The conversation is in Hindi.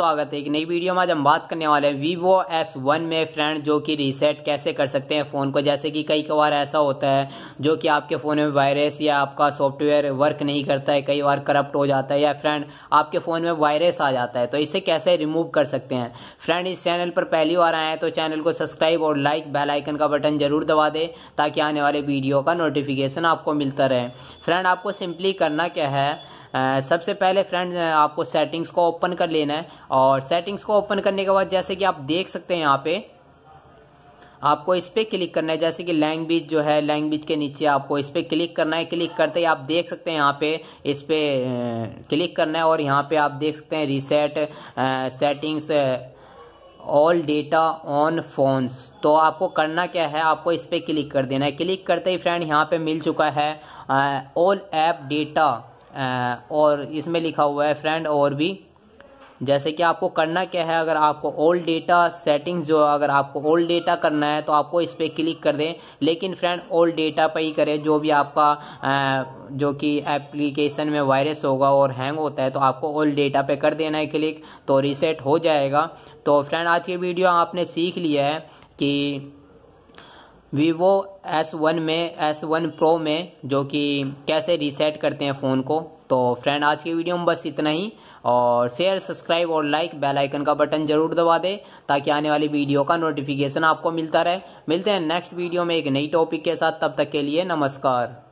स्वागत है एक नई वीडियो में आज हम बात करने वाले हैं Vivo S1 में फ्रेंड जो कि रीसेट कैसे कर सकते हैं फ़ोन को जैसे कि कई कबार ऐसा होता है जो कि आपके फ़ोन में वायरस या आपका सॉफ्टवेयर वर्क नहीं करता है कई बार करप्ट हो जाता है या फ्रेंड आपके फ़ोन में वायरस आ जाता है तो इसे कैसे रिमूव कर सकते हैं फ्रेंड इस चैनल पर पहली बार आए हैं तो चैनल को सब्सक्राइब और लाइक बेलाइकन का बटन जरूर दबा दें ताकि आने वाले वीडियो का नोटिफिकेशन आपको मिलता रहे फ्रेंड आपको सिंपली करना क्या है सबसे पहले फ्रेंड आपको सेटिंग्स को ओपन कर लेना है और सेटिंग्स को ओपन करने के बाद जैसे कि आप देख सकते हैं यहाँ पे आपको इस पर क्लिक करना है जैसे कि लैंग्वेज जो है लैंग्वेज के नीचे आपको इस पर क्लिक करना है क्लिक करते ही आप देख सकते हैं यहाँ पे इस पर क्लिक करना है और यहाँ पे आप देख सकते हैं reset settings all data on phones तो आपको करना क्या है आपको इस पर क्लिक कर देना है क्लिक करते ही फ्रेंड यहाँ पे मिल चुका है ऑल ऐप डेटा और इसमें लिखा हुआ है फ्रेंड और भी जैसे कि आपको करना क्या है अगर आपको ओल्ड डेटा सेटिंग्स जो अगर आपको ओल्ड डेटा करना है तो आपको इस पर क्लिक कर दें लेकिन फ्रेंड ओल्ड डेटा पर ही करें जो भी आपका जो कि एप्लीकेशन में वायरस होगा और हैंग होता है तो आपको ओल्ड डेटा पे कर देना है क्लिक तो रीसेट हो जाएगा तो फ्रेंड आज की वीडियो आपने सीख लिया है कि वीवो एस वन में एस वन प्रो में जो कि कैसे रीसेट करते हैं फ़ोन को तो फ्रेंड आज की वीडियो में बस इतना ही और शेयर सब्सक्राइब और लाइक बेल आइकन का बटन जरूर दबा दें ताकि आने वाली वीडियो का नोटिफिकेशन आपको मिलता रहे मिलते हैं नेक्स्ट वीडियो में एक नई टॉपिक के साथ तब तक के लिए नमस्कार